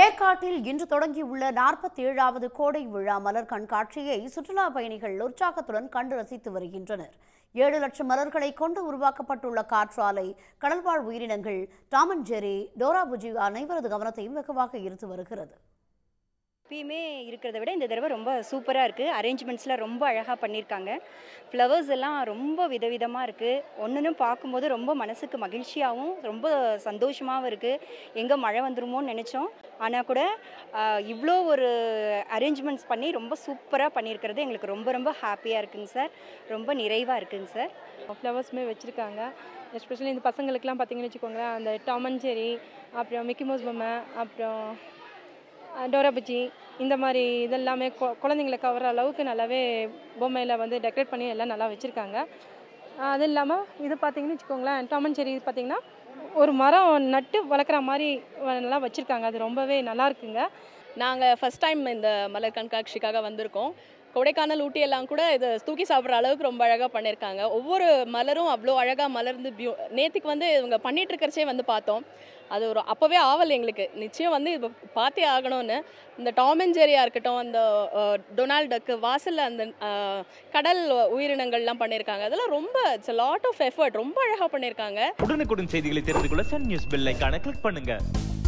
ஏற்காட்டில் இன்று தொடங்கியுள்ள நாற்பத்தி ஏழாவது கோடை விழா மலர் கண்காட்சியை சுற்றுலா பயணிகள் உற்சாகத்துடன் கண்டு ரசித்து வருகின்றனர் ஏழு லட்சம் மலர்களை கொண்டு உருவாக்கப்பட்டுள்ள காற்றாலை கடல்வாழ் உயிரினங்கள் டாமன் ஜெரி டோராபுஜி அனைவரது கவனத்தையும் வெகுவாக ஈர்த்து வருகிறது எப்பயுமே இருக்கிறத விட இந்த தடவை ரொம்ப சூப்பராக இருக்குது அரேஞ்ச்மெண்ட்ஸ்லாம் ரொம்ப அழகாக பண்ணியிருக்காங்க ஃப்ளவர்ஸ் எல்லாம் ரொம்ப விதவிதமாக இருக்குது ஒன்றுன்னு பார்க்கும்போது ரொம்ப மனசுக்கு மகிழ்ச்சியாகவும் ரொம்ப சந்தோஷமாகவும் இருக்குது எங்கே மழை வந்துருமோன்னு நினச்சோம் ஆனால் கூட இவ்வளோ ஒரு அரேஞ்ச்மெண்ட்ஸ் பண்ணி ரொம்ப சூப்பராக பண்ணியிருக்கிறது எங்களுக்கு ரொம்ப ரொம்ப ஹாப்பியாக இருக்குங்க சார் ரொம்ப நிறைவாக இருக்குங்க சார் ஃப்ளவர்ஸுமே வச்சுருக்காங்க எஸ்பெஷலி இந்த பசங்களுக்குலாம் பார்த்தீங்கன்னு வச்சுக்கோங்களேன் அந்த டாமன் செரி அப்புறம் மிக்கி மோஸ் பொம்மை அப்புறம் டோராபஜி இந்த மாதிரி இதெல்லாமே கொ குழந்தைங்களை கவர அளவுக்கு நல்லாவே பொம்மையில் வந்து டெக்கரேட் பண்ணி எல்லாம் நல்லா வச்சுருக்காங்க அது இல்லாமல் இது பார்த்தீங்கன்னு வச்சுக்கோங்களேன் டாமன் செரி இது பார்த்திங்கன்னா ஒரு மரம் நட்டு வளர்க்குற மாதிரி நல்லா வச்சுருக்காங்க அது ரொம்பவே நல்லா இருக்குங்க நாங்கள் ஃபஸ்ட் டைம் இந்த மலர் கண்காட்சிக்காக வந்திருக்கோம் கொடைக்கானல் ஊட்டி எல்லாம் கூட இது தூக்கி சாப்பிட்ற அளவுக்கு ரொம்ப அழகாக பண்ணியிருக்காங்க ஒவ்வொரு மலரும் அவ்வளோ அழகாக மலர்ந்து பியூ நேற்றுக்கு வந்து இவங்க பண்ணிட்டு இருக்கிறச்சே வந்து பார்த்தோம் அது ஒரு அப்போவே ஆவல் எங்களுக்கு நிச்சயம் வந்து இப்போ பார்த்தே ஆகணும்னு இந்த டாமெஞ்சேரியாக இருக்கட்டும் அந்த டொனால்டுக்கு வாசலில் அந்த கடல் உயிரினங்கள்லாம் பண்ணியிருக்காங்க அதெல்லாம் ரொம்ப இட்ஸ் லாட் ஆஃப் எஃபர்ட் ரொம்ப அழகாக பண்ணியிருக்காங்க உடனுக்குடன் செய்திகளை தெரிந்து கொள்ள சன் நியூஸ் பில்லைக்கான கிளிக் பண்ணுங்கள்